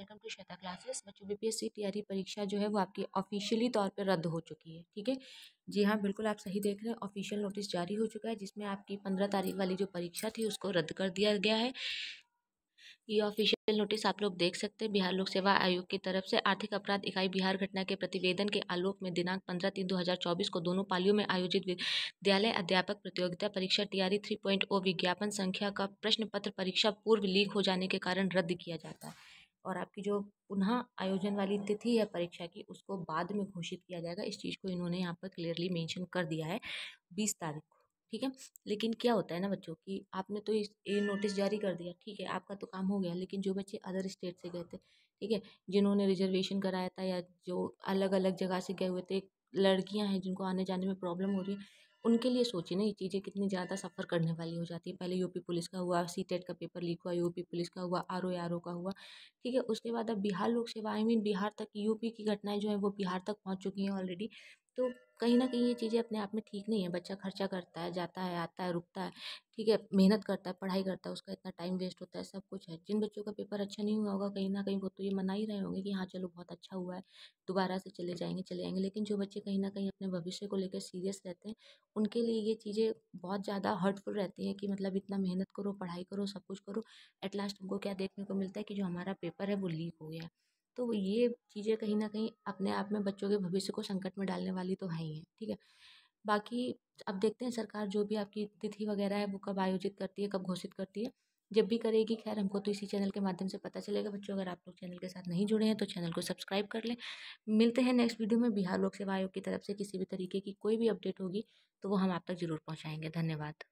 welcome to Shweta classes बच्चों BPSC तैयारी परीक्षा जो है वो आपकी ऑफिशियली तौर पर रद्द हो चुकी है ठीक है जी हाँ बिल्कुल आप सही देख रहे हैं ऑफिशियल नोटिस जारी हो चुका है जिसमें आपकी पंद्रह तारीख वाली जो परीक्षा थी उसको रद्द कर दिया गया है ये ऑफिशियल नोटिस आप लोग देख सकते हैं बिहार लोक सेवा आयोग की तरफ से आर्थिक अपराध इकाई बिहार घटना के प्रतिवेदन के आलोक में दिनांक पंद्रह तीन दो हज़ार चौबीस को दोनों पालियों में आयोजित विद्यालय अध्यापक प्रतियोगिता परीक्षा टीआरई थ्री पॉइंट ओ विज्ञापन संख्या का प्रश्न पत्र परीक्षा पूर्व लीक हो जाने के कारण रद्द किया जाता है और आपकी जो पुनः आयोजन वाली तिथि है परीक्षा की उसको बाद में घोषित किया जाएगा इस चीज़ को इन्होंने यहाँ पर क्लियरली मेंशन कर दिया है बीस तारीख को ठीक है लेकिन क्या होता है ना बच्चों कि आपने तो ये नोटिस जारी कर दिया ठीक है आपका तो काम हो गया लेकिन जो बच्चे अदर स्टेट से गए थे ठीक है जिन्होंने रिजर्वेशन कराया था या जो अलग अलग जगह से गए हुए थे लड़कियाँ हैं जिनको आने जाने में प्रॉब्लम हो रही है उनके लिए सोचिए ना ये चीज़ें कितनी ज़्यादा सफ़र करने वाली हो जाती है पहले यूपी पुलिस का हुआ सी टेट का पेपर लीक हुआ यू पी पुलिस का हुआ आर ओ आर ओ का हुआ ठीक है उसके बाद अब बिहार लोक सेवा आई मीन बिहार तक यू पी की घटनाएं जो हैं वो बिहार तक पहुँच चुकी हैं ऑलरेडी तो कहीं ना कहीं ये चीज़ें अपने आप में ठीक नहीं है बच्चा खर्चा करता है जाता है आता है रुकता है ठीक है मेहनत करता है पढ़ाई करता है उसका इतना टाइम वेस्ट होता है सब कुछ है जिन बच्चों का पेपर अच्छा नहीं हुआ होगा कहीं ना कहीं वो तो ये मना ही रहे होंगे कि हाँ चलो बहुत अच्छा हुआ है दोबारा से चले जाएंगे चले जाएंगे लेकिन जो बच्चे कहीं ना कहीं अपने भविष्य को लेकर सीरियस रहते हैं उनके लिए ये चीज़ें बहुत ज़्यादा हर्टफुल रहती हैं कि मतलब इतना मेहनत करो पढ़ाई करो सब कुछ करो एट लास्ट हमको क्या देखने को मिलता है कि जो हमारा पेपर है वो लीक हो गया है तो ये चीज़ें कहीं ना कहीं अपने आप में बच्चों के भविष्य को संकट में डालने वाली तो है ही हैं ठीक है बाकी अब देखते हैं सरकार जो भी आपकी तिथि वगैरह है वो कब आयोजित करती है कब घोषित करती है जब भी करेगी खैर हमको तो इसी चैनल के माध्यम से पता चलेगा बच्चों अगर आप लोग चैनल के साथ नहीं जुड़े हैं तो चैनल को सब्सक्राइब कर लें मिलते हैं नेक्स्ट वीडियो में बिहार लोक सेवा आयोग की तरफ से किसी भी तरीके की कोई भी अपडेट होगी तो वो हम आप तक जरूर पहुँचाएंगे धन्यवाद